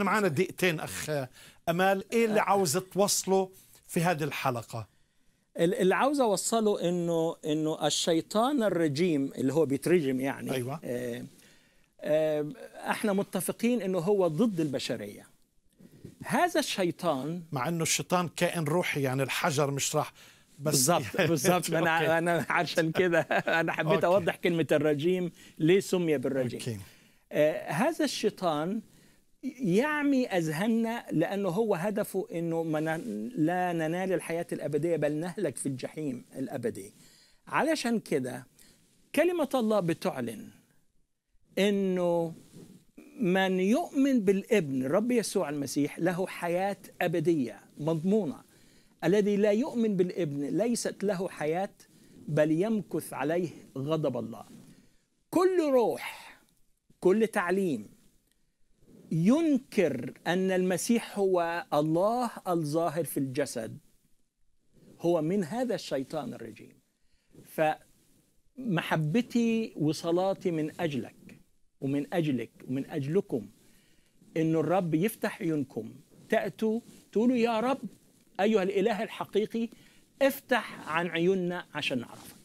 احنا معنا دقيقتين اخ امال ايه اللي عاوز توصله في هذه الحلقه اللي عاوز اوصله انه انه الشيطان الرجيم اللي هو بيترجم يعني أيوة. آه، آه، احنا متفقين انه هو ضد البشريه هذا الشيطان مع انه الشيطان كائن روحي يعني الحجر مش راح بس بالظبط بالظبط انا انا عشان كده انا حبيت أوكي. اوضح كلمه الرجيم ليه سمي بالرجيم آه هذا الشيطان يعمي أذهاننا لأنه هو هدفه أنه لا ننال الحياة الأبدية بل نهلك في الجحيم الأبدي علشان كده كلمة الله بتعلن أنه من يؤمن بالابن الرب يسوع المسيح له حياة أبدية مضمونة الذي لا يؤمن بالابن ليست له حياة بل يمكث عليه غضب الله كل روح كل تعليم ينكر أن المسيح هو الله الظاهر في الجسد هو من هذا الشيطان الرجيم فمحبتي وصلاتي من أجلك ومن أجلك ومن أجلكم أن الرب يفتح عيونكم تأتوا تقولوا يا رب أيها الإله الحقيقي افتح عن عيوننا عشان نعرفك